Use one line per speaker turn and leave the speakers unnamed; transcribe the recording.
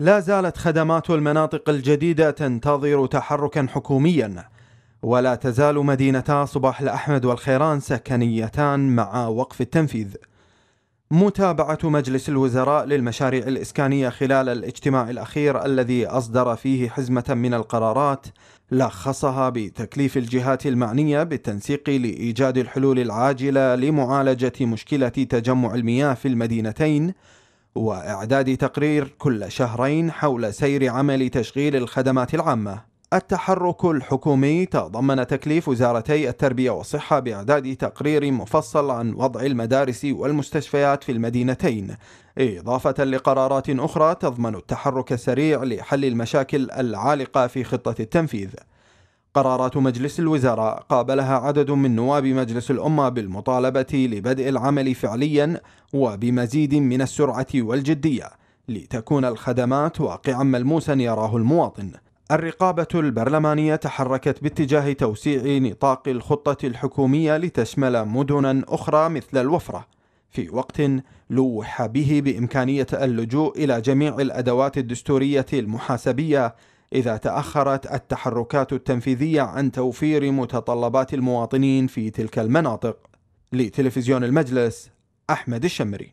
لا زالت خدمات المناطق الجديدة تنتظر تحركا حكوميا ولا تزال مدينتا صباح الأحمد والخيران سكنيتان مع وقف التنفيذ متابعة مجلس الوزراء للمشاريع الإسكانية خلال الاجتماع الأخير الذي أصدر فيه حزمة من القرارات لخصها بتكليف الجهات المعنية بالتنسيق لإيجاد الحلول العاجلة لمعالجة مشكلة تجمع المياه في المدينتين وإعداد تقرير كل شهرين حول سير عمل تشغيل الخدمات العامة. التحرك الحكومي تضمن تكليف وزارتي التربية والصحة بإعداد تقرير مفصل عن وضع المدارس والمستشفيات في المدينتين، إضافة لقرارات أخرى تضمن التحرك السريع لحل المشاكل العالقة في خطة التنفيذ. قرارات مجلس الوزراء قابلها عدد من نواب مجلس الأمة بالمطالبة لبدء العمل فعليا وبمزيد من السرعة والجدية لتكون الخدمات واقعا ملموسا يراه المواطن الرقابة البرلمانية تحركت باتجاه توسيع نطاق الخطة الحكومية لتشمل مدنا أخرى مثل الوفرة في وقت لوح به بإمكانية اللجوء إلى جميع الأدوات الدستورية المحاسبية إذا تأخرت التحركات التنفيذية عن توفير متطلبات المواطنين في تلك المناطق لتلفزيون المجلس أحمد الشمري